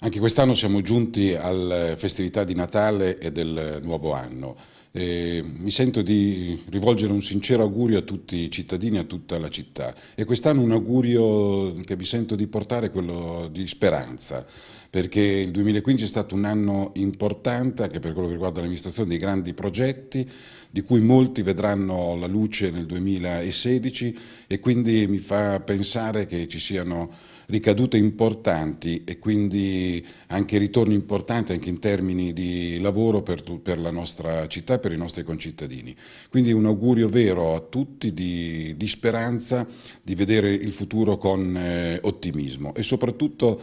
Anche quest'anno siamo giunti alle festività di Natale e del nuovo anno. E mi sento di rivolgere un sincero augurio a tutti i cittadini, a tutta la città. E quest'anno un augurio che mi sento di portare è quello di speranza, perché il 2015 è stato un anno importante anche per quello che riguarda l'amministrazione dei grandi progetti, di cui molti vedranno la luce nel 2016 e quindi mi fa pensare che ci siano ricadute importanti e quindi anche ritorni importanti anche in termini di lavoro per, per la nostra città e per i nostri concittadini. Quindi un augurio vero a tutti di, di speranza di vedere il futuro con eh, ottimismo e soprattutto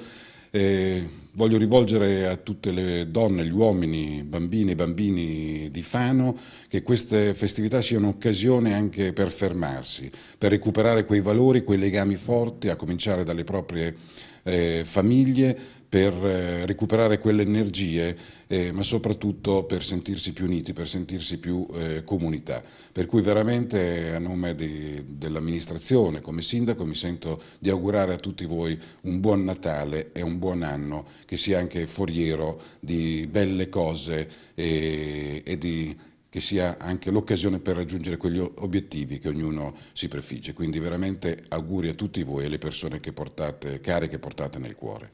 eh, voglio rivolgere a tutte le donne, gli uomini, bambine e bambini di Fano che queste festività siano occasione anche per fermarsi, per recuperare quei valori, quei legami forti, a cominciare dalle proprie eh, famiglie, per eh, recuperare quelle energie, eh, ma soprattutto per sentirsi più uniti, per sentirsi più eh, comunità. Per cui veramente a nome dell'amministrazione, come sindaco, mi sento di augurare a tutti voi un buon Natale e un buon anno, che sia anche foriero di belle cose e, eh, e di che sia anche l'occasione per raggiungere quegli obiettivi che ognuno si prefigge. Quindi veramente auguri a tutti voi e alle persone che portate, care che portate nel cuore.